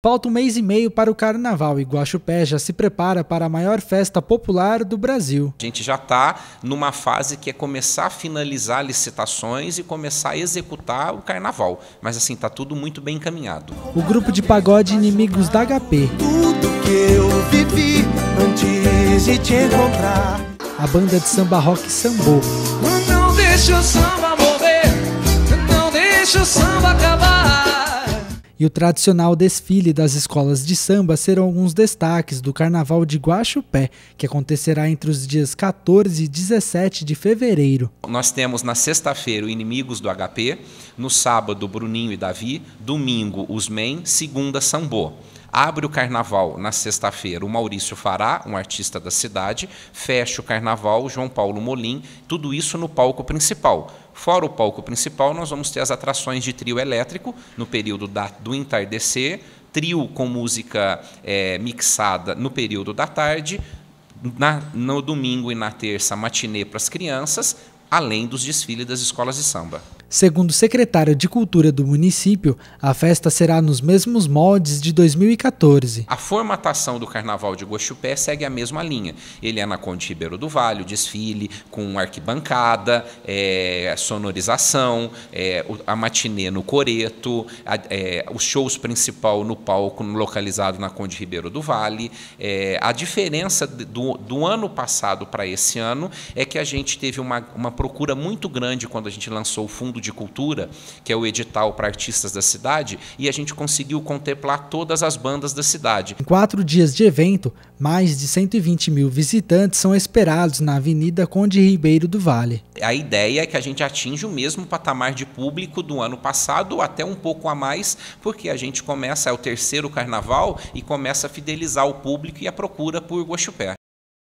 Falta um mês e meio para o carnaval e Guaxupé já se prepara para a maior festa popular do Brasil. A gente já está numa fase que é começar a finalizar licitações e começar a executar o carnaval. Mas assim, está tudo muito bem encaminhado. O grupo de pagode Inimigos da HP. Tudo que eu vivi antes de te encontrar. A banda de samba rock Sambô. Não deixa o samba morrer, não deixa o samba e o tradicional desfile das escolas de samba serão alguns destaques do Carnaval de Guaxupé, que acontecerá entre os dias 14 e 17 de fevereiro. Nós temos na sexta-feira o Inimigos do HP, no sábado Bruninho e Davi, domingo os Men, segunda Sambô. Abre o carnaval na sexta-feira o Maurício Fará, um artista da cidade, fecha o carnaval o João Paulo Molim, tudo isso no palco principal. Fora o palco principal, nós vamos ter as atrações de trio elétrico no período da, do entardecer, trio com música é, mixada no período da tarde, na, no domingo e na terça, matinê para as crianças, além dos desfiles das escolas de samba. Segundo o secretário de Cultura do município, a festa será nos mesmos moldes de 2014. A formatação do Carnaval de Gochupé segue a mesma linha. Ele é na Conde Ribeiro do Vale, desfile com arquibancada, é, sonorização, é, a matinê no Coreto, a, é, os shows principal no palco localizado na Conde Ribeiro do Vale. É, a diferença do, do ano passado para esse ano é que a gente teve uma, uma procura muito grande quando a gente lançou o Fundo de Cultura, que é o edital para artistas da cidade, e a gente conseguiu contemplar todas as bandas da cidade. Em quatro dias de evento, mais de 120 mil visitantes são esperados na Avenida Conde Ribeiro do Vale. A ideia é que a gente atinja o mesmo patamar de público do ano passado, ou até um pouco a mais, porque a gente começa, é o terceiro carnaval, e começa a fidelizar o público e a procura por Guaxupé.